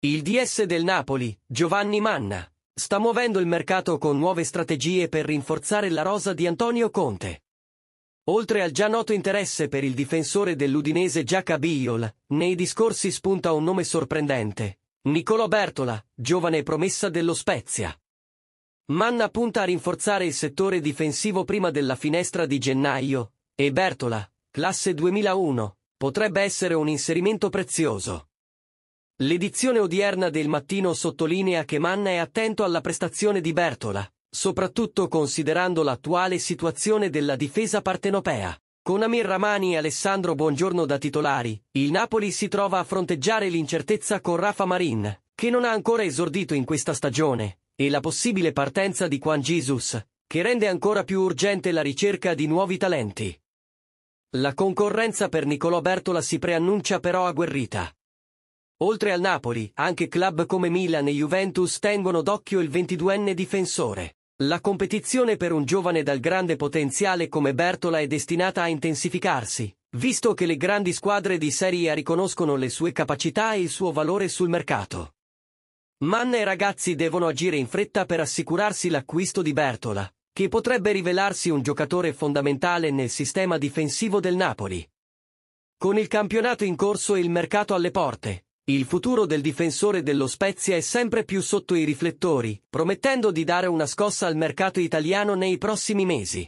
Il DS del Napoli, Giovanni Manna, sta muovendo il mercato con nuove strategie per rinforzare la rosa di Antonio Conte. Oltre al già noto interesse per il difensore dell'Udinese Giacca Biol, nei discorsi spunta un nome sorprendente, Nicolò Bertola, giovane promessa dello Spezia. Manna punta a rinforzare il settore difensivo prima della finestra di gennaio, e Bertola, classe 2001, potrebbe essere un inserimento prezioso. L'edizione odierna del mattino sottolinea che Manna è attento alla prestazione di Bertola, soprattutto considerando l'attuale situazione della difesa partenopea. Con Amir Ramani e Alessandro Buongiorno da titolari, il Napoli si trova a fronteggiare l'incertezza con Rafa Marin, che non ha ancora esordito in questa stagione, e la possibile partenza di Juan Jesus, che rende ancora più urgente la ricerca di nuovi talenti. La concorrenza per Nicolò Bertola si preannuncia però agguerrita. Oltre al Napoli, anche club come Milan e Juventus tengono d'occhio il 22enne difensore. La competizione per un giovane dal grande potenziale come Bertola è destinata a intensificarsi, visto che le grandi squadre di Serie A riconoscono le sue capacità e il suo valore sul mercato. Manna e ragazzi devono agire in fretta per assicurarsi l'acquisto di Bertola, che potrebbe rivelarsi un giocatore fondamentale nel sistema difensivo del Napoli. Con il campionato in corso e il mercato alle porte, il futuro del difensore dello Spezia è sempre più sotto i riflettori, promettendo di dare una scossa al mercato italiano nei prossimi mesi.